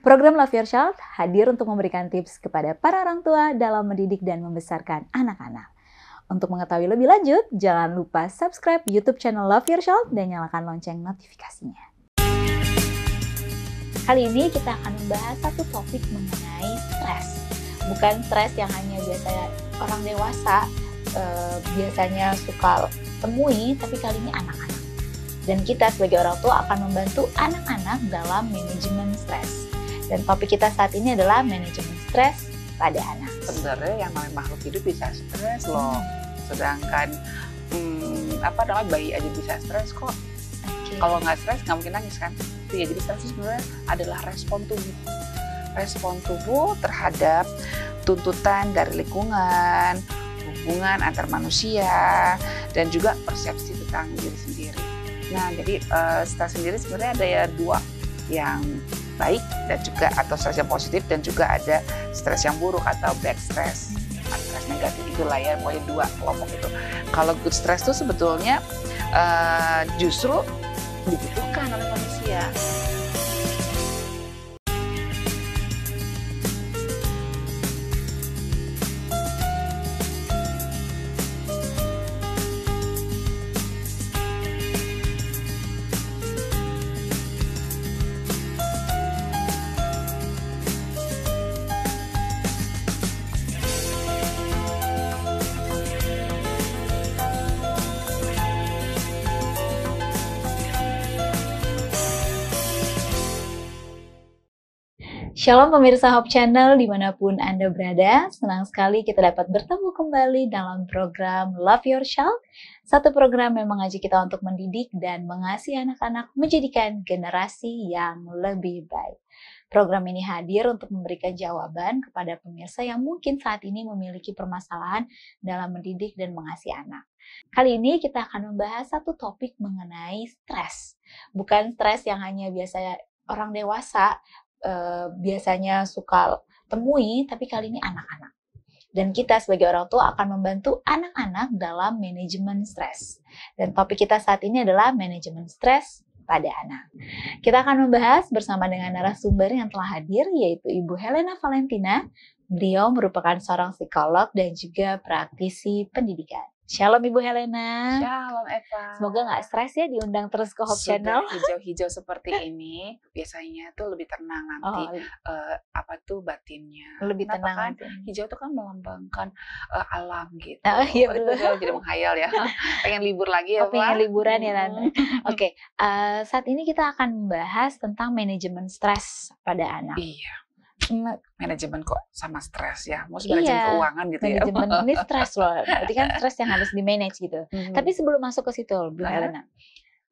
Program Love Your Child hadir untuk memberikan tips kepada para orang tua dalam mendidik dan membesarkan anak-anak. Untuk mengetahui lebih lanjut, jangan lupa subscribe YouTube channel Love Your Child dan nyalakan lonceng notifikasinya. Kali ini kita akan membahas satu topik mengenai stres. Bukan stres yang hanya biasanya orang dewasa eh, biasanya suka temui, tapi kali ini anak-anak. Dan kita sebagai orang tua akan membantu anak-anak dalam manajemen stres. Dan topik kita saat ini adalah manajemen stres pada anak. Sebenarnya yang namanya makhluk hidup bisa stres loh. Sedangkan hmm, apa namanya bayi aja bisa stres kok. Okay. Kalau nggak stres nggak mungkin nangis kan? Ya, jadi stres sebenarnya adalah respon tubuh respon tubuh terhadap tuntutan dari lingkungan, hubungan antar manusia, dan juga persepsi tentang diri sendiri. Nah, jadi uh, stres sendiri sebenarnya ada ya dua yang baik dan juga atau stres yang positif dan juga ada stres yang buruk atau bad stress stres negatif itulah ya pokoknya dua kelompok itu kalau good stress itu sebetulnya uh, justru dibutuhkan oleh manusia Shalom pemirsa Hope Channel dimanapun Anda berada. Senang sekali kita dapat bertemu kembali dalam program Love Your Child. Satu program yang mengajak kita untuk mendidik dan mengasihi anak-anak menjadikan generasi yang lebih baik. Program ini hadir untuk memberikan jawaban kepada pemirsa yang mungkin saat ini memiliki permasalahan dalam mendidik dan mengasihi anak. Kali ini kita akan membahas satu topik mengenai stres. Bukan stres yang hanya biasa orang dewasa uh, biasanya suka temui, tapi kali ini anak-anak. Dan kita sebagai orang tua akan membantu anak-anak dalam manajemen stres. Dan topik kita saat ini adalah manajemen stres pada anak. Kita akan membahas bersama dengan narasumber yang telah hadir, yaitu Ibu Helena Valentina. Beliau merupakan seorang psikolog dan juga praktisi pendidikan. Shalom Ibu Helena. Shalom Eva. Semoga nggak stres ya diundang terus ke Hope Channel. hijau-hijau seperti ini biasanya tuh lebih tenang oh, nanti oh. uh, apa tuh batinnya. Lebih Kenapa tenang. Kan, hijau tuh kan melambangkan uh, alam gitu. Oh, iya betul. Oh, jadi menghayal ya. pengen libur lagi ya, oh, Pengen liburan hmm. ya Nana. Oke, okay. uh, eh, saat ini kita akan membahas tentang manajemen stres pada anak. Iya manajemen kok sama stres ya, mau iya, keuangan gitu manajemen ya. Manajemen ini stres loh, berarti kan stres yang harus di manage gitu. Mm-hmm. Tapi sebelum masuk ke situ, lebih, nah. Elena.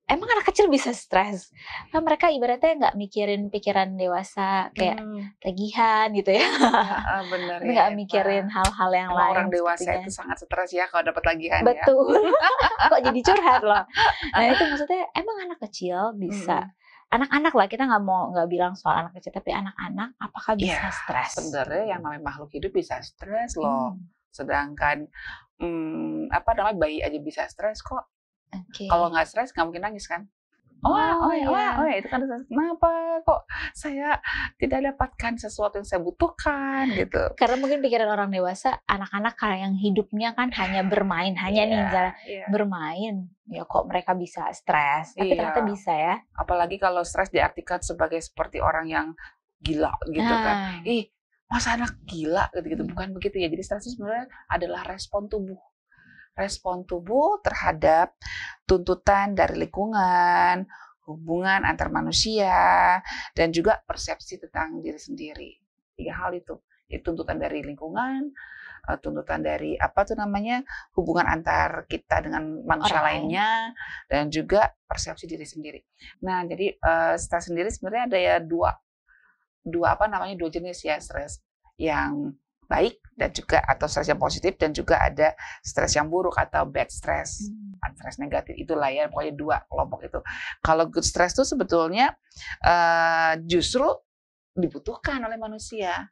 Emang anak kecil bisa stres? Nah, mereka ibaratnya nggak mikirin pikiran dewasa kayak hmm. tagihan gitu ya. ya bener ya. Nggak mikirin hal-hal yang Emang lain. Orang dewasa sepertinya. itu sangat stres ya kalau dapat tagihan Betul. ya. Betul. Kok jadi curhat loh. Nah itu maksudnya emang anak kecil bisa. Hmm anak-anak lah kita nggak mau nggak bilang soal anak kecil tapi anak-anak apakah iya, bisa yeah, stres? Sebenarnya yang namanya makhluk hidup bisa stres loh. Hmm. Sedangkan hmm, apa namanya bayi aja bisa stres kok. Okay. Kalau nggak stres nggak mungkin nangis kan? Oh, oh, oh, ya. oh, oh, itu kan kenapa kok saya tidak dapatkan sesuatu yang saya butuhkan gitu. Karena mungkin pikiran orang dewasa, anak-anak kalau yang hidupnya kan hanya bermain, hanya yeah, nih yeah. Iya. bermain, ya kok mereka bisa stres, tapi yeah. ternyata bisa ya. Apalagi kalau stres diartikan sebagai seperti orang yang gila gitu nah. kan. Ah. Ih, masa anak gila gitu-gitu. Hmm. Bukan begitu ya. Jadi stres itu sebenarnya adalah respon tubuh respon tubuh terhadap tuntutan dari lingkungan, hubungan antar manusia, dan juga persepsi tentang diri sendiri. Tiga hal itu. Itu tuntutan dari lingkungan, eh, tuntutan dari apa tuh namanya hubungan antar kita dengan manusia Orang. lainnya dan juga persepsi diri sendiri. Nah jadi uh, eh, stres sendiri sebenarnya ada ya dua dua apa namanya dua jenis ya stres yang baik dan juga atau stres yang positif dan juga ada stres yang buruk atau bad stress, hmm. stres negatif itulah ya pokoknya dua kelompok itu. Kalau good stress itu sebetulnya uh, justru dibutuhkan oleh manusia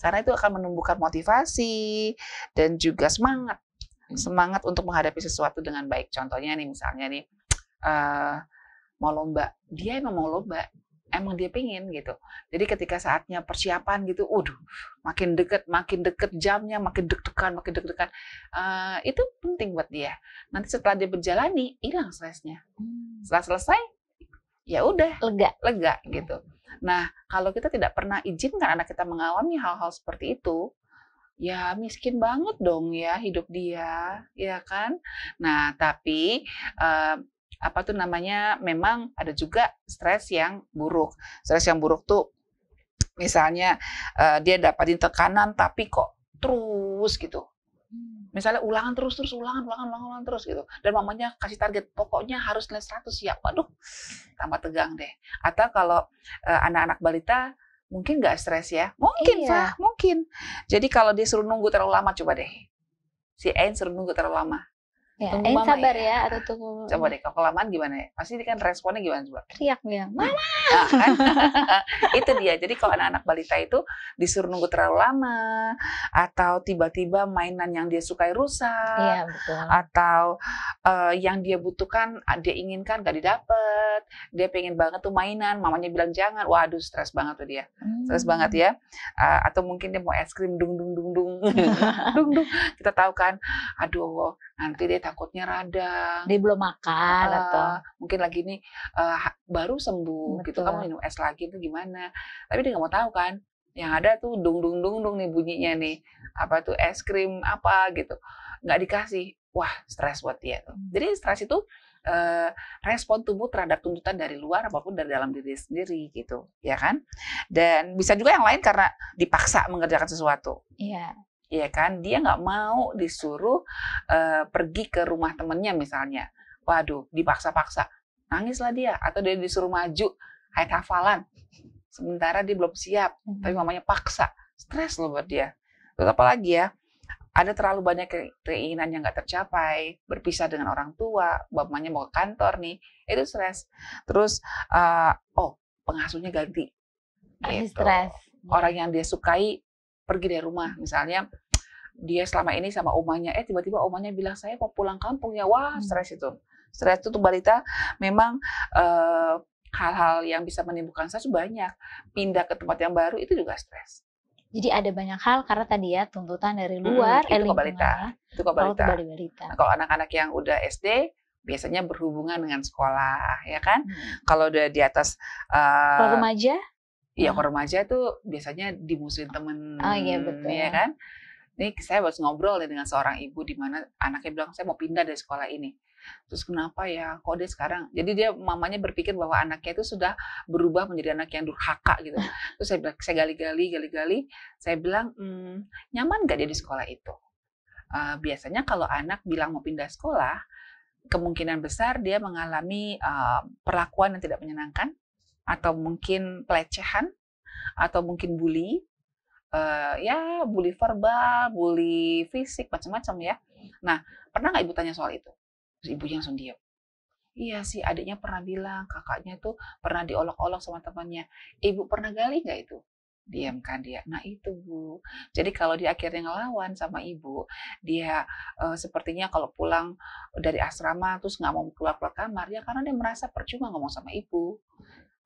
karena itu akan menumbuhkan motivasi dan juga semangat hmm. semangat untuk menghadapi sesuatu dengan baik. Contohnya nih misalnya nih uh, mau lomba, dia emang mau lomba, emang dia pingin gitu. Jadi ketika saatnya persiapan gitu, waduh, makin deket, makin deket jamnya, makin deg-degan, makin deg-degan. Uh, itu penting buat dia. Nanti setelah dia berjalani, hilang stresnya. Hmm. Setelah selesai, ya udah lega, lega gitu. Nah, kalau kita tidak pernah izinkan anak kita mengalami hal-hal seperti itu, ya miskin banget dong ya hidup dia, ya kan? Nah, tapi uh, apa tuh namanya memang ada juga stres yang buruk. Stres yang buruk tuh misalnya uh, dia dapatin tekanan tapi kok terus gitu. Hmm. Misalnya ulangan terus terus ulangan ulangan ulangan, ulangan terus gitu. Dan mamanya kasih target pokoknya harus nilai 100 ya. Waduh, tambah tegang deh. Atau kalau uh, anak-anak balita mungkin nggak stres ya? Mungkin, iya. Fah, mungkin. Jadi kalau dia suruh nunggu terlalu lama coba deh. Si Ain suruh nunggu terlalu lama. Ya, tunggu sabar ya. ya atau tunggu. Coba deh kalau kelamaan gimana ya? Pasti kan responnya gimana coba? Teriak ya, mama. Nah, kan? itu dia. Jadi kalau anak-anak balita itu disuruh nunggu terlalu lama atau tiba-tiba mainan yang dia sukai rusak, ya, betul. atau uh, yang dia butuhkan, dia inginkan gak didapat, dia pengen banget tuh mainan, mamanya bilang jangan. Waduh, stres banget tuh dia, hmm. stres banget ya. Uh, atau mungkin dia mau es krim dung dung dung dung dung dung. Kita tahu kan, aduh nanti dia takutnya radang dia belum makan uh, atau mungkin lagi nih uh, baru sembuh Betul. gitu kamu minum es lagi itu gimana tapi dia nggak mau tahu kan yang ada tuh dung dung dung dung nih bunyinya nih apa tuh es krim apa gitu nggak dikasih wah stres buat dia tuh hmm. jadi stres itu eh, respon tubuh terhadap tuntutan dari luar apapun dari dalam diri sendiri gitu ya kan dan bisa juga yang lain karena dipaksa mengerjakan sesuatu iya ya kan dia nggak mau disuruh uh, pergi ke rumah temennya misalnya waduh dipaksa-paksa nangislah dia atau dia disuruh maju kayak hafalan sementara dia belum siap -hmm. tapi mamanya paksa stres loh buat dia terus apalagi ya ada terlalu banyak keinginan yang nggak tercapai, berpisah dengan orang tua, bapaknya mau ke kantor nih, itu stres. Terus, uh, oh pengasuhnya ganti. Gitu. Stres. Orang yang dia sukai pergi dari rumah misalnya dia selama ini sama omanya eh tiba-tiba omanya bilang saya mau pulang kampung ya wah hmm. stres itu stres itu tuh balita memang eh, hal-hal eh, yang bisa menimbulkan stres banyak pindah ke tempat yang baru itu juga stres jadi ada banyak hal karena tadi ya tuntutan dari hmm, luar, hmm, itu balita, ya. itu Kalau balita. Nah, kalau anak-anak yang udah SD biasanya berhubungan dengan sekolah, ya kan? Hmm. Kalau udah di atas uh, kalau remaja, Iya, hmm. kalau remaja itu biasanya dimusuhin temen, oh, iya, betul. ya kan? Ini saya baru ngobrol dengan seorang ibu di mana anaknya bilang saya mau pindah dari sekolah ini. Terus kenapa ya? Kok dia sekarang? Jadi dia mamanya berpikir bahwa anaknya itu sudah berubah menjadi anak yang durhaka gitu. Terus saya bilang, saya gali-gali, gali-gali, saya bilang hmm, nyaman gak dia di sekolah itu? Uh, biasanya kalau anak bilang mau pindah sekolah, kemungkinan besar dia mengalami uh, perlakuan yang tidak menyenangkan atau mungkin pelecehan atau mungkin bully uh, ya bully verbal bully fisik macam-macam ya nah pernah nggak ibu tanya soal itu terus ibunya langsung diam iya sih adiknya pernah bilang kakaknya itu pernah diolok-olok sama temannya ibu pernah gali nggak itu diamkan dia. Nah itu bu. Jadi kalau dia akhirnya ngelawan sama ibu, dia uh, sepertinya kalau pulang dari asrama terus nggak mau keluar keluar kamar ya karena dia merasa percuma ngomong sama ibu.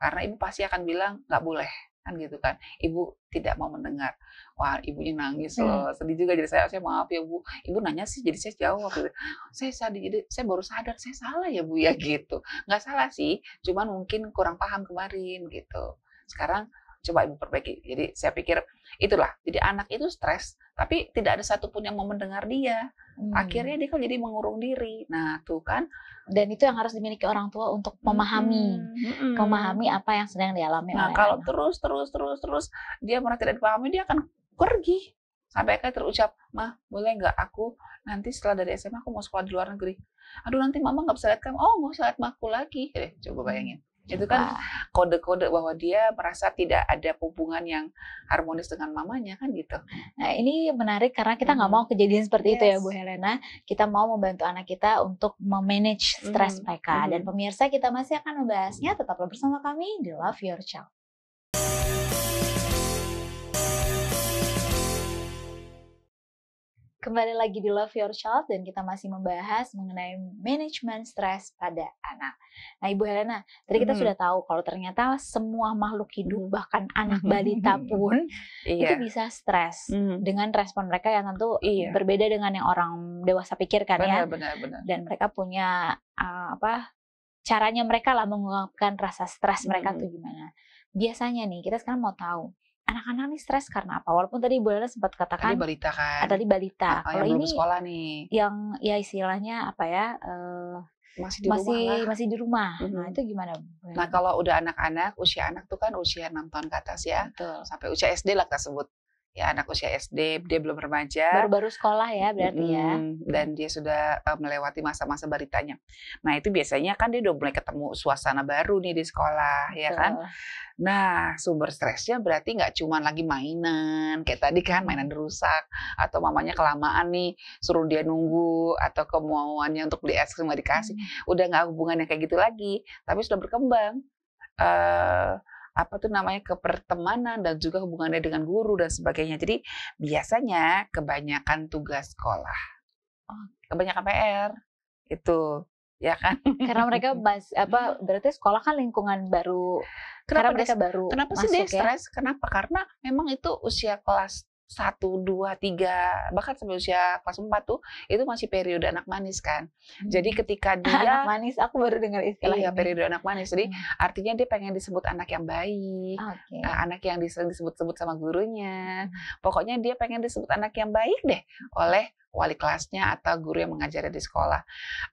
Karena ibu pasti akan bilang nggak boleh kan gitu kan ibu tidak mau mendengar wah ibunya nangis iya. loh sedih juga jadi saya saya maaf ya bu ibu nanya sih jadi saya jawab gitu. saya sadar jadi saya baru sadar saya salah ya bu ya gitu nggak salah sih cuman mungkin kurang paham kemarin gitu sekarang coba ibu perbaiki. Jadi saya pikir itulah. Jadi anak itu stres, tapi tidak ada satupun yang mau mendengar dia. Hmm. Akhirnya dia kan jadi mengurung diri. Nah tuh kan. Dan itu yang harus dimiliki orang tua untuk hmm. memahami, hmm. memahami apa yang sedang dialami. Nah kalau anak. terus terus terus terus dia merasa tidak dipahami, dia akan pergi sampai akhirnya terucap, mah boleh nggak aku nanti setelah dari SMA aku mau sekolah di luar negeri. Aduh nanti mama nggak bisa lihat kamu, oh nggak usah lihat aku lagi. Eh, coba hmm. bayangin itu kan kode-kode bahwa dia merasa tidak ada hubungan yang harmonis dengan mamanya kan gitu. Nah ini menarik karena kita nggak hmm. mau kejadian seperti yes. itu ya Bu Helena. Kita mau membantu anak kita untuk memanage stres hmm. mereka. Hmm. Dan pemirsa kita masih akan membahasnya. Tetaplah bersama kami di Love Your Child. Kembali lagi di Love Your Child dan kita masih membahas mengenai manajemen stres pada anak. Nah, Ibu Helena, tadi kita hmm. sudah tahu kalau ternyata semua makhluk hidup bahkan anak balita pun iya. itu bisa stres hmm. dengan respon mereka yang tentu iya. berbeda dengan yang orang dewasa pikirkan ya. benar, ya. Benar, benar. Dan mereka punya uh, apa? caranya mereka lah mengungkapkan rasa stres mereka hmm. tuh gimana. Biasanya nih, kita sekarang mau tahu anak-anak nih stres karena apa? Walaupun tadi Bu Lala sempat katakan tadi balita kan. Tadi balita. Ah, kalau ini sekolah nih. Yang ya istilahnya apa ya? Uh, eh, masih di masih, rumah masih di rumah. Mm -hmm. Nah, itu gimana? Nah, kalau udah anak-anak, usia anak tuh kan usia 6 tahun ke atas ya. Betul. Sampai usia SD lah kita sebut ya anak usia SD, dia belum remaja. Baru-baru sekolah ya berarti ya. Dan dia sudah eh, melewati masa-masa baritanya. Nah itu biasanya kan dia udah mulai ketemu suasana baru nih di sekolah ya kan. Nah sumber stresnya berarti nggak cuma lagi mainan kayak tadi kan mainan rusak atau mamanya kelamaan nih suruh dia nunggu atau kemauannya untuk beli es krim nggak dikasih. Udah nggak hubungannya kayak gitu lagi, tapi sudah berkembang. Uh, apa tuh namanya kepertemanan dan juga hubungannya dengan guru dan sebagainya. Jadi biasanya kebanyakan tugas sekolah, kebanyakan PR itu ya kan karena mereka bas, apa hmm. berarti sekolah kan lingkungan baru kenapa karena mereka des, baru kenapa sih dia stres ya? kenapa karena memang itu usia kelas satu dua tiga bahkan sampai usia kelas empat tuh itu masih periode anak manis kan hmm. jadi ketika dia anak manis aku baru dengar istilah iya ini. periode anak manis jadi hmm. artinya dia pengen disebut anak yang baik okay. Eh, anak yang disebut-sebut sama gurunya hmm. pokoknya dia pengen disebut anak yang baik deh oleh wali kelasnya atau guru yang mengajar di sekolah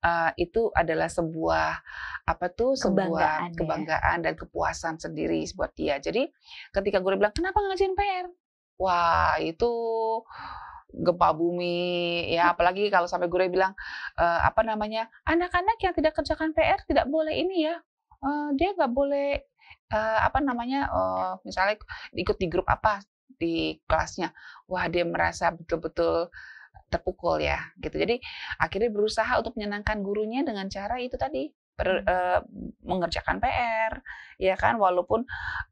uh, itu adalah sebuah apa tuh sebuah kebanggaan, ya. kebanggaan ya? dan kepuasan sendiri buat dia jadi ketika guru bilang kenapa ngajarin PR wah itu gempa bumi ya hmm. apalagi kalau sampai guru bilang e, apa namanya anak-anak yang tidak kerjakan PR tidak boleh ini ya e, dia nggak boleh e, apa namanya e, misalnya ikut di grup apa di kelasnya wah dia merasa betul-betul terpukul ya gitu jadi akhirnya berusaha untuk menyenangkan gurunya dengan cara itu tadi per, uh, mengerjakan PR, ya kan? Walaupun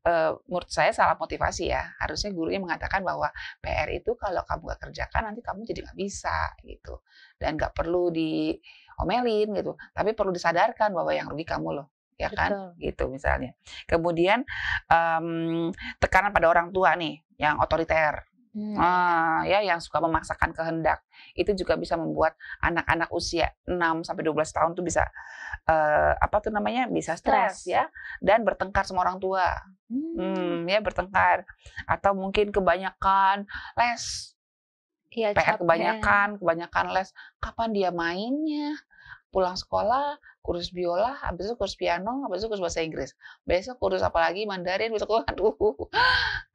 uh, menurut saya salah motivasi ya. Harusnya gurunya mengatakan bahwa PR itu kalau kamu gak kerjakan nanti kamu jadi nggak bisa gitu, dan nggak perlu diomelin gitu. Tapi perlu disadarkan bahwa yang rugi kamu loh ya kan Betul. gitu misalnya kemudian um, tekanan pada orang tua nih yang otoriter Hmm. Uh, ya yang suka memaksakan kehendak itu juga bisa membuat anak-anak usia 6 sampai 12 tahun tuh bisa uh, apa tuh namanya bisa stres ya dan bertengkar sama orang tua. Hmm. hmm ya bertengkar atau mungkin kebanyakan les. Ya, PR kebanyakan, kebanyakan les. Kapan dia mainnya? pulang sekolah kurus biola habis itu kurus piano habis itu kurus bahasa Inggris besok kurus apa lagi Mandarin besok aduh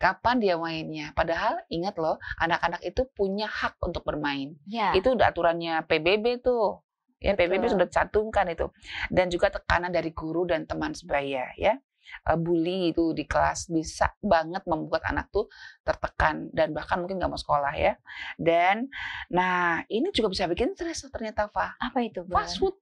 kapan dia mainnya padahal ingat loh anak-anak itu punya hak untuk bermain ya. itu udah aturannya PBB tuh ya PBB sudah cantumkan itu dan juga tekanan dari guru dan teman sebaya ya Eh, bully itu di kelas bisa banget membuat anak tuh tertekan dan bahkan mungkin nggak mau sekolah ya. Dan nah ini juga bisa bikin stres ternyata Fa. Apa itu? Bar? Fast food.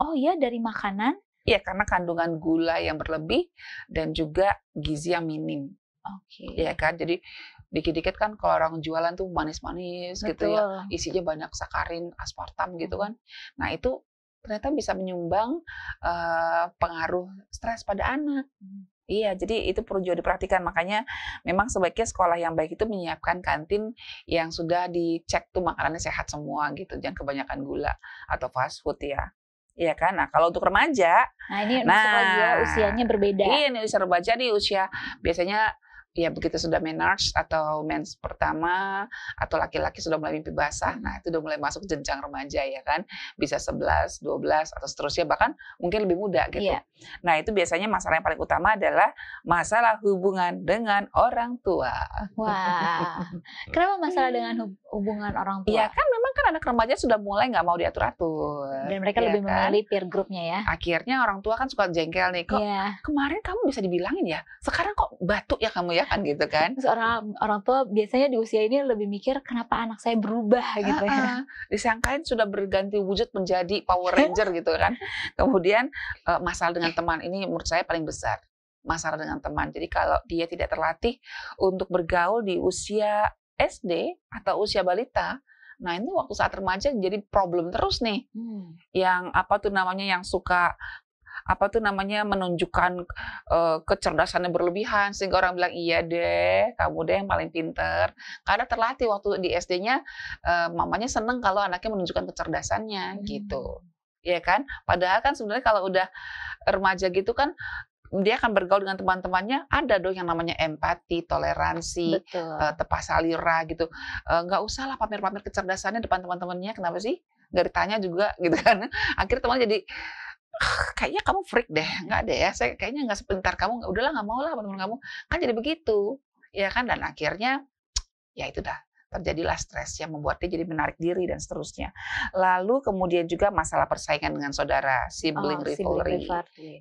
Oh iya dari makanan? Iya karena kandungan gula yang berlebih dan juga gizi yang minim. Oke. Okay. Ya kan, jadi dikit-dikit kan kalau orang jualan tuh manis-manis gitu ya, isinya banyak sakarin, aspartam gitu kan. Nah itu ternyata bisa menyumbang uh, pengaruh stres pada anak. Hmm. Iya, jadi itu perlu juga diperhatikan. Makanya memang sebaiknya sekolah yang baik itu menyiapkan kantin yang sudah dicek tuh makanannya sehat semua gitu, jangan kebanyakan gula atau fast food ya. Iya kan? Nah, kalau untuk remaja, nah ini ya, nah, usianya berbeda. Iya, ini usia remaja di usia biasanya ya begitu sudah menarch atau mens pertama atau laki-laki sudah mulai mimpi basah, nah itu sudah mulai masuk jenjang remaja ya kan, bisa 11, 12 atau seterusnya bahkan mungkin lebih muda gitu. Yeah. Nah itu biasanya masalah yang paling utama adalah masalah hubungan dengan orang tua. Wah, kenapa masalah hmm. dengan hubungan orang tua? Ya kan memang kan anak remaja sudah mulai nggak mau diatur atur. Dan mereka ya lebih kan? memilih peer grupnya ya. Akhirnya orang tua kan suka jengkel nih kok. Yeah. Kemarin kamu bisa dibilangin ya, sekarang kok batuk ya kamu ya ya kan gitu kan. Orang orang tua biasanya di usia ini lebih mikir kenapa anak saya berubah gitu uh, uh. ya. Disangkain sudah berganti wujud menjadi Power Ranger gitu kan. Kemudian uh, masalah dengan teman ini menurut saya paling besar masalah dengan teman. Jadi kalau dia tidak terlatih untuk bergaul di usia SD atau usia balita, Nah ini waktu saat remaja jadi problem terus nih. Hmm. Yang apa tuh namanya yang suka apa tuh namanya menunjukkan uh, kecerdasannya berlebihan sehingga orang bilang iya deh kamu deh yang paling pinter karena terlatih waktu di SD-nya uh, eh, mamanya seneng kalau anaknya menunjukkan kecerdasannya hmm. gitu ya kan padahal kan sebenarnya kalau udah remaja gitu kan dia akan bergaul dengan teman-temannya ada dong yang namanya empati, toleransi, Uh, eh, tepas salira gitu. Nggak uh, usah lah pamer-pamer kecerdasannya depan teman-temannya. Kenapa sih? Nggak ditanya juga gitu kan. Akhirnya teman jadi kayaknya kamu freak deh nggak deh ya saya kayaknya nggak sebentar kamu nggak udahlah nggak mau lah teman kamu kan jadi begitu ya kan dan akhirnya ya itu dah terjadilah stres yang membuat dia jadi menarik diri dan seterusnya. Lalu kemudian juga masalah persaingan dengan saudara, oh, sibling oh, rivalry,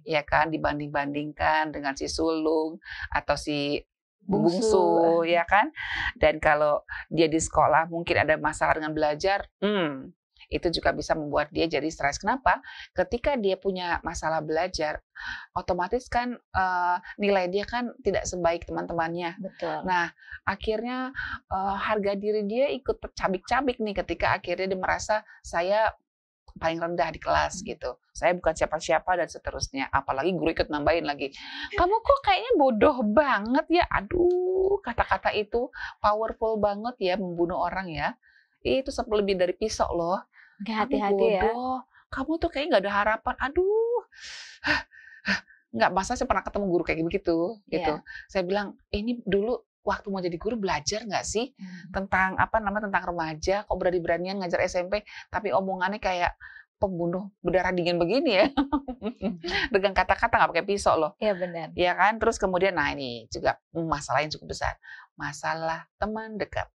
ya kan dibanding-bandingkan dengan si sulung atau si bungsu, bungsu eh. ya kan. Dan kalau dia di sekolah mungkin ada masalah dengan belajar, hmm, itu juga bisa membuat dia jadi stres. Kenapa? Ketika dia punya masalah belajar, otomatis kan uh, nilai dia kan tidak sebaik teman-temannya. Betul. Nah, akhirnya uh, harga diri dia ikut tercabik-cabik nih ketika akhirnya dia merasa saya paling rendah di kelas hmm. gitu. Saya bukan siapa-siapa dan seterusnya. Apalagi guru ikut nambahin lagi. Kamu kok kayaknya bodoh banget ya. Aduh, kata-kata itu powerful banget ya membunuh orang ya. Itu lebih dari pisau loh. Oke, hati-hati ya. Kamu tuh kayaknya nggak ada harapan. Aduh, nggak masa saya pernah ketemu guru kayak begitu iya. gitu. Yeah. Saya bilang eh, ini dulu waktu mau jadi guru belajar nggak sih hmm. tentang apa namanya tentang remaja kok berani beranian ngajar SMP tapi omongannya kayak pembunuh berdarah dingin begini ya dengan kata-kata nggak pakai pisau loh Iya benar Iya kan terus kemudian nah ini juga masalah yang cukup besar masalah teman dekat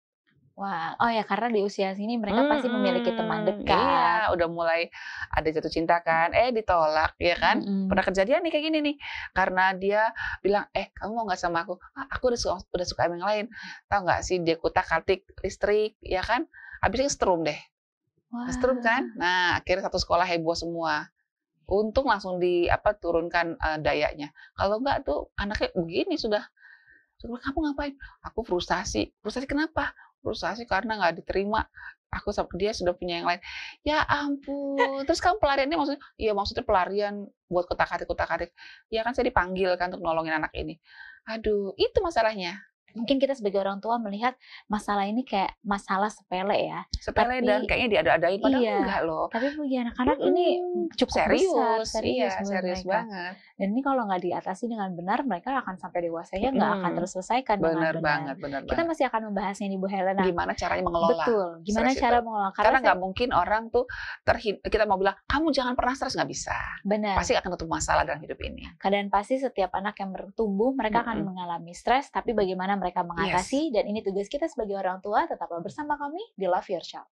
Wah, oh ya karena di usia sini mereka hmm, pasti memiliki teman iya, dekat. Iya, udah mulai ada jatuh cinta kan. Eh ditolak ya kan? Hmm. Pernah kejadian nih kayak gini nih. Karena dia bilang, "Eh, kamu mau nggak sama aku?" "Ah, aku udah suka, udah suka yang lain." Tahu nggak sih dia kutak-atik listrik ya kan? Habisnya strum deh. Wah. Strum kan? Nah, akhirnya satu sekolah heboh semua. Untung langsung di apa turunkan uh, dayanya. Kalau nggak tuh anaknya begini sudah. kamu ngapain? Aku frustasi. Frustasi kenapa? frustasi karena nggak diterima aku sama dia sudah punya yang lain. Ya ampun. Terus kan pelariannya maksudnya, iya maksudnya pelarian buat kotak-katik kotak-katik. Ya kan saya dipanggil kan untuk nolongin anak ini. Aduh, itu masalahnya mungkin kita sebagai orang tua melihat masalah ini kayak masalah sepele ya. Sepele tapi, dan kayaknya diada-adain padahal iya, enggak loh. Tapi bagi anak-anak ini cukup serius, besar, serius iya, serius mereka. banget. Dan ini kalau nggak diatasi dengan benar mereka akan sampai dewasanya nggak hmm, akan terselesaikan benar dengan benar. banget, benar Kita masih akan membahasnya nih Bu Helena. Gimana caranya mengelola? Betul. Gimana cara itu? mengelola? Karena nggak mungkin orang tuh terhid kita mau bilang kamu jangan pernah stres nggak bisa. Benar. Pasti akan ketemu masalah dalam hidup ini. keadaan pasti setiap anak yang bertumbuh mereka hmm. akan mengalami stres tapi bagaimana mereka mengatasi yes. dan ini tugas kita sebagai orang tua tetaplah bersama kami di Love Your Child.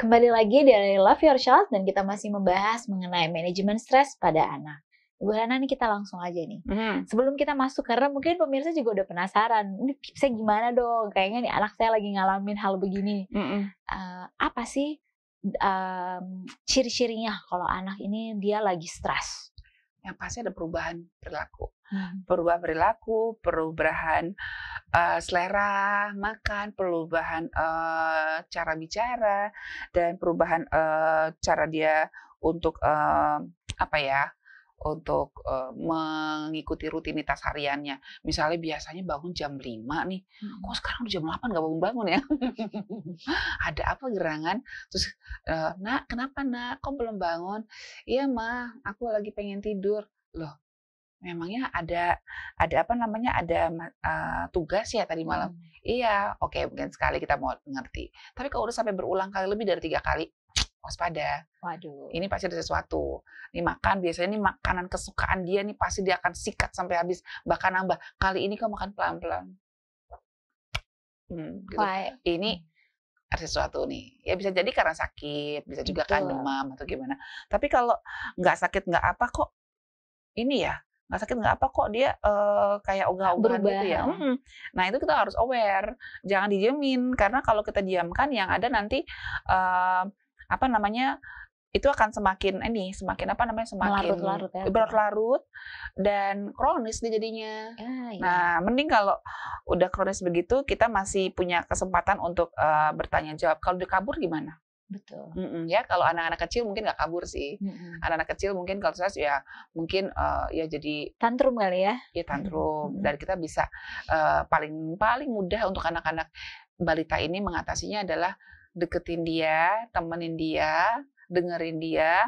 Kembali lagi dari Love Your Child dan kita masih membahas mengenai manajemen stres pada anak. Ibu Hana nih kita langsung aja nih. Mm. Sebelum kita masuk karena mungkin pemirsa juga udah penasaran, ini tipsnya gimana dong? Kayaknya nih anak saya lagi ngalamin hal begini. Uh, apa sih um, ciri-cirinya kalau anak ini dia lagi stres? yang pasti ada perubahan perilaku. Hmm. Perubahan perilaku, perubahan uh, selera makan, perubahan uh, cara bicara, dan perubahan uh, cara dia untuk uh, apa ya untuk uh, mengikuti rutinitas hariannya. Misalnya biasanya bangun jam 5 nih, hmm. kok sekarang udah jam 8 gak bangun-bangun ya? Ada apa gerangan? Terus, uh, nak kenapa nak? Kok belum bangun? Iya mah, aku lagi pengen tidur. Loh, memangnya ada ada apa namanya ada uh, tugas ya tadi malam hmm. iya oke okay, mungkin sekali kita mau ngerti tapi kalau udah sampai berulang kali lebih dari tiga kali waspada. Waduh. Ini pasti ada sesuatu. Ini makan biasanya ini makanan kesukaan dia nih pasti dia akan sikat sampai habis bahkan nambah. Kali ini kau makan pelan-pelan. Hmm, gitu. Ya. Ini ada sesuatu nih. Ya bisa jadi karena sakit, bisa juga karena demam atau gimana. Tapi kalau nggak sakit nggak apa kok ini ya nggak sakit nggak apa kok dia uh, kayak ogah-ogahan gitu ya. Hmm. Nah itu kita harus aware, jangan dijamin karena kalau kita diamkan yang ada nanti uh, apa namanya itu akan semakin ini semakin apa namanya semakin berlarut larut ya, berlarut dan kronis dia jadinya. Ah, iya. Nah, mending kalau udah kronis begitu kita masih punya kesempatan untuk uh, bertanya jawab. Kalau kabur gimana? Betul. Mm -mm, ya kalau anak-anak kecil mungkin nggak kabur sih. Anak-anak mm -mm. kecil mungkin kalau saya ya mungkin uh, ya jadi tantrum kali ya. Ya tantrum. Mm -hmm. Dan kita bisa uh, paling paling mudah untuk anak-anak balita ini mengatasinya adalah deketin dia, temenin dia, dengerin dia,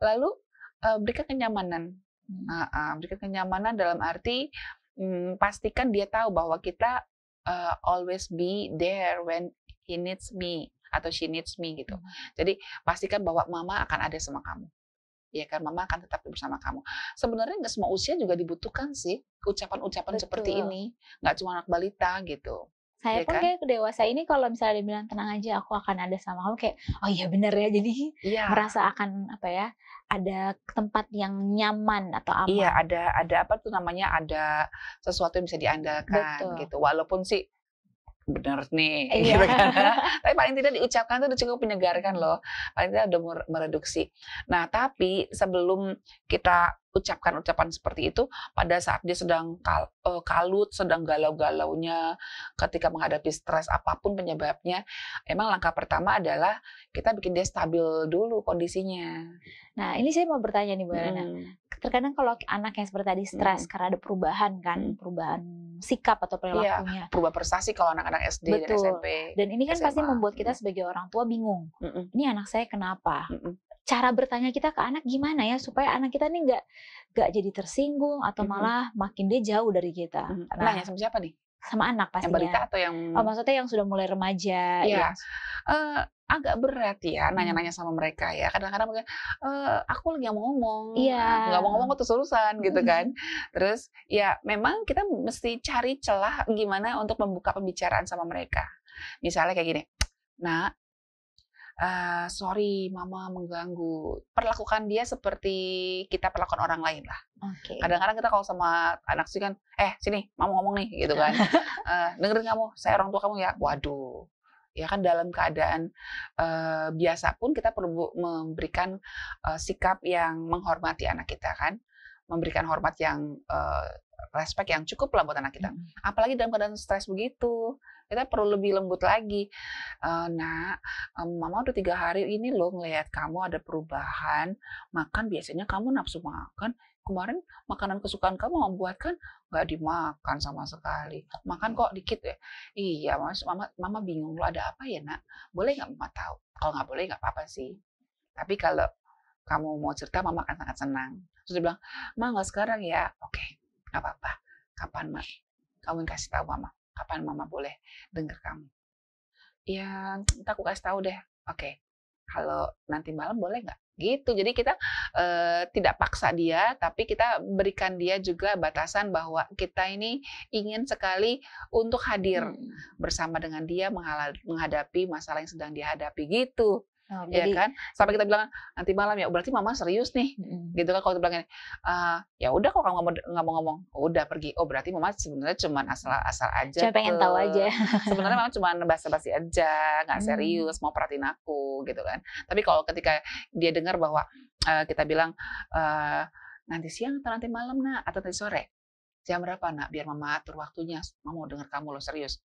lalu uh, berikan kenyamanan. Nah, uh, berikan kenyamanan dalam arti um, pastikan dia tahu bahwa kita uh, always be there when he needs me atau she needs me gitu. Hmm. Jadi pastikan bahwa mama akan ada sama kamu ya kan mama akan tetap bersama kamu sebenarnya nggak semua usia juga dibutuhkan sih ucapan-ucapan seperti ini nggak cuma anak balita gitu saya ya pun kan? kayak dewasa ini kalau misalnya dibilang tenang aja aku akan ada sama kamu kayak oh iya bener ya jadi ya. merasa akan apa ya ada tempat yang nyaman atau apa iya ada ada apa tuh namanya ada sesuatu yang bisa diandalkan Betul. gitu walaupun sih benar nih iya. gitu kan. tapi paling tidak diucapkan itu udah cukup menyegarkan loh paling tidak udah mereduksi nah tapi sebelum kita ucapkan ucapan seperti itu pada saat dia sedang kal eh, kalut sedang galau-galaunya ketika menghadapi stres apapun penyebabnya emang langkah pertama adalah kita bikin dia stabil dulu kondisinya nah ini saya mau bertanya nih Bu Elena hmm. terkadang kalau anak yang seperti tadi stres hmm. karena ada perubahan kan hmm. perubahan sikap atau iya, perilakunya. Iya, berubah prestasi kalau anak-anak SD Betul. dan SMP. Dan ini kan SMA. pasti membuat kita sebagai orang tua bingung. Mm -mm. Ini anak saya kenapa? Mm -mm. Cara bertanya kita ke anak gimana ya supaya anak kita ini nggak nggak jadi tersinggung atau mm -hmm. malah makin dia jauh dari kita. Mm -hmm. Nah, nanya sama siapa nih? sama anak pastinya. Yang balita atau yang Oh, maksudnya yang sudah mulai remaja Iya. ya. Uh, agak berat ya hmm. nanya-nanya sama mereka ya. Kadang-kadang mungkin e, aku lagi mau ngomong, iya. Ah, nggak mau ngomong itu urusan gitu kan. Terus ya memang kita mesti cari celah gimana untuk membuka pembicaraan sama mereka. Misalnya kayak gini, nah Eh, sorry mama mengganggu perlakukan dia seperti kita perlakukan orang lain lah okay. kadang-kadang kita kalau sama anak sih kan eh sini mama ngomong nih gitu kan uh, dengerin kamu saya orang tua kamu ya waduh ya kan dalam keadaan uh, biasa pun kita perlu memberikan uh, sikap yang menghormati anak kita kan memberikan hormat yang uh, respect yang cukup lah buat anak kita. Apalagi dalam keadaan stres begitu, kita perlu lebih lembut lagi. e, nah, mama udah tiga hari ini loh ngelihat kamu ada perubahan. Makan biasanya kamu nafsu makan. Kemarin makanan kesukaan kamu membuat kan nggak dimakan sama sekali. Makan kok dikit ya. Iya, mama, mama, mama bingung lo ada apa ya nak? Boleh nggak mama tahu? Kalau nggak boleh nggak apa-apa sih. Tapi kalau kamu mau cerita, mama akan sangat senang. Terus dia bilang, mama nggak sekarang ya. Oke, nggak apa-apa. Kapan mak, Kamu kasih tahu mama kapan mama boleh denger kamu? Ya, entah aku kasih tahu deh. Oke, okay. kalau nanti malam boleh nggak? Gitu. Jadi kita eh, tidak paksa dia, tapi kita berikan dia juga batasan bahwa kita ini ingin sekali untuk hadir hmm. bersama dengan dia menghadapi masalah yang sedang dihadapi gitu. Oh, ya kan sampai kita bilang nanti malam ya berarti mama serius nih mm. gitu kan kalau bilangnya uh, ya udah kok kamu nggak mau ngomong oh, udah pergi oh berarti mama sebenarnya cuma asal-asal aja cuma pengen tahu aja sebenarnya mama cuma basa-basi aja nggak mm. serius mau perhatiin aku gitu kan tapi kalau ketika dia dengar bahwa uh, kita bilang uh, nanti siang atau nanti malam nak atau nanti sore jam berapa nak biar mama atur waktunya mama mau dengar kamu loh serius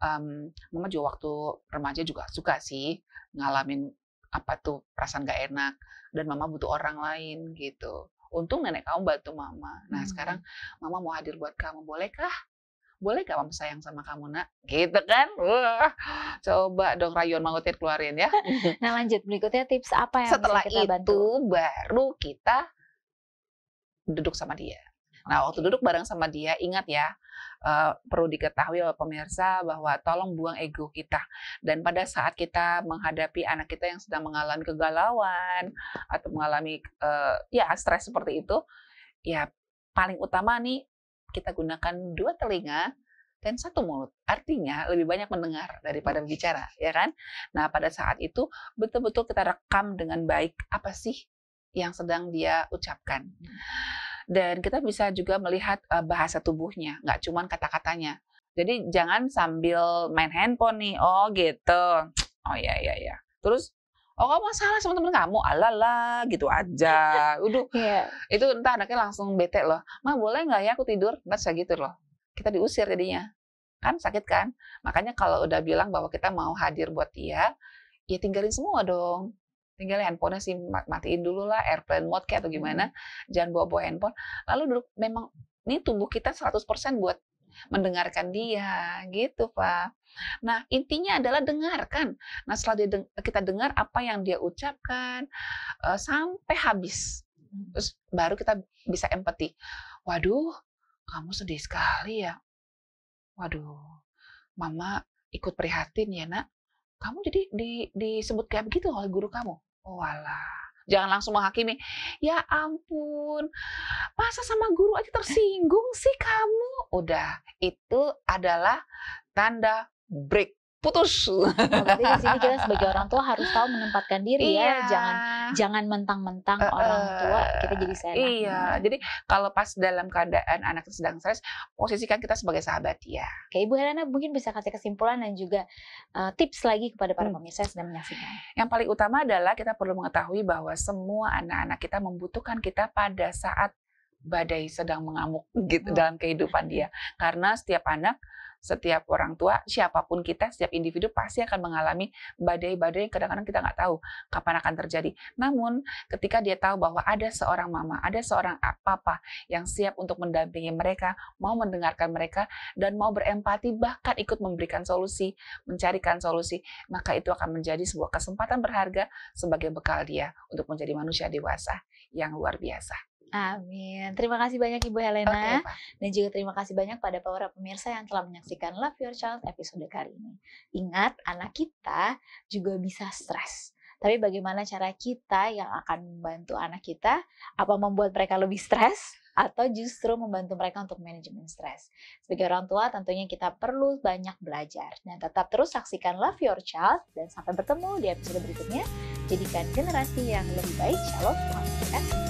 um, mama juga waktu remaja juga suka sih ngalamin apa tuh perasaan gak enak dan mama butuh orang lain gitu untung nenek kamu bantu mama nah hmm. sekarang hmm. mama mau hadir buat kamu bolehkah boleh gak mama sayang sama kamu nak? Gitu kan? Wah, coba dong rayon mangutin keluarin ya. nah lanjut berikutnya tips apa yang Setelah bisa kita itu, baru kita duduk sama dia. Nah waktu duduk bareng sama dia ingat ya Eh, perlu diketahui oleh pemirsa bahwa tolong buang ego kita. Dan pada saat kita menghadapi anak kita yang sedang mengalami kegalauan atau mengalami uh, ya stres seperti itu, ya paling utama nih kita gunakan dua telinga dan satu mulut. Artinya lebih banyak mendengar daripada berbicara, ya kan? Nah, pada saat itu betul-betul kita rekam dengan baik apa sih yang sedang dia ucapkan. Hmm. Dan kita bisa juga melihat uh, bahasa tubuhnya, nggak cuma kata-katanya. Jadi jangan sambil main handphone nih, oh gitu. Oh ya ya ya. Terus oh kamu masalah sama temen kamu alala gitu aja udah yeah. itu entah anaknya langsung bete loh ma boleh nggak ya aku tidur ntar saya gitu loh kita diusir jadinya kan sakit kan makanya kalau udah bilang bahwa kita mau hadir buat dia ya tinggalin semua dong tinggal handphonenya sih matiin dulu lah airplane mode kayak atau hmm. gimana jangan bawa-bawa handphone lalu dulu memang ini tubuh kita 100% buat mendengarkan dia gitu Pak. Nah intinya adalah dengarkan. Nah setelah dia, kita dengar apa yang dia ucapkan uh, sampai habis, hmm. terus baru kita bisa empati. Waduh, kamu sedih sekali ya. Waduh, mama ikut prihatin ya nak. Kamu jadi di, disebut kayak begitu oleh guru kamu. Walah. Oh, Jangan langsung menghakimi. Ya ampun, masa sama guru aja tersinggung sih kamu? Udah, itu adalah tanda break putus. Nah, berarti di sini kita sebagai orang tua harus tahu menempatkan diri ya. iya. ya, jangan jangan mentang-mentang uh, orang tua kita jadi seenaknya. Iya, jadi kalau pas dalam keadaan anak sedang stres, posisikan kita sebagai sahabat ya. Oke, Ibu Helena mungkin bisa kasih kesimpulan dan juga uh, tips lagi kepada para hmm. pemirsa yang sedang menyaksikan. Yang paling utama adalah kita perlu mengetahui bahwa semua anak-anak kita membutuhkan kita pada saat badai sedang mengamuk gitu hmm. dalam kehidupan dia. Karena setiap anak setiap orang tua, siapapun kita, setiap individu pasti akan mengalami badai-badai yang kadang-kadang kita nggak tahu kapan akan terjadi. Namun, ketika dia tahu bahwa ada seorang mama, ada seorang papa yang siap untuk mendampingi mereka, mau mendengarkan mereka, dan mau berempati, bahkan ikut memberikan solusi, mencarikan solusi, maka itu akan menjadi sebuah kesempatan berharga sebagai bekal dia untuk menjadi manusia dewasa yang luar biasa. Amin. Terima kasih banyak Ibu Helena. Okay, dan juga terima kasih banyak pada para pemirsa yang telah menyaksikan Love Your Child episode kali ini. Ingat, anak kita juga bisa stres. Tapi bagaimana cara kita yang akan membantu anak kita? Apa membuat mereka lebih stres? Atau justru membantu mereka untuk manajemen stres? Sebagai orang tua tentunya kita perlu banyak belajar. Dan tetap terus saksikan Love Your Child. Dan sampai bertemu di episode berikutnya. Jadikan generasi yang lebih baik. Shalom. Terima kasih.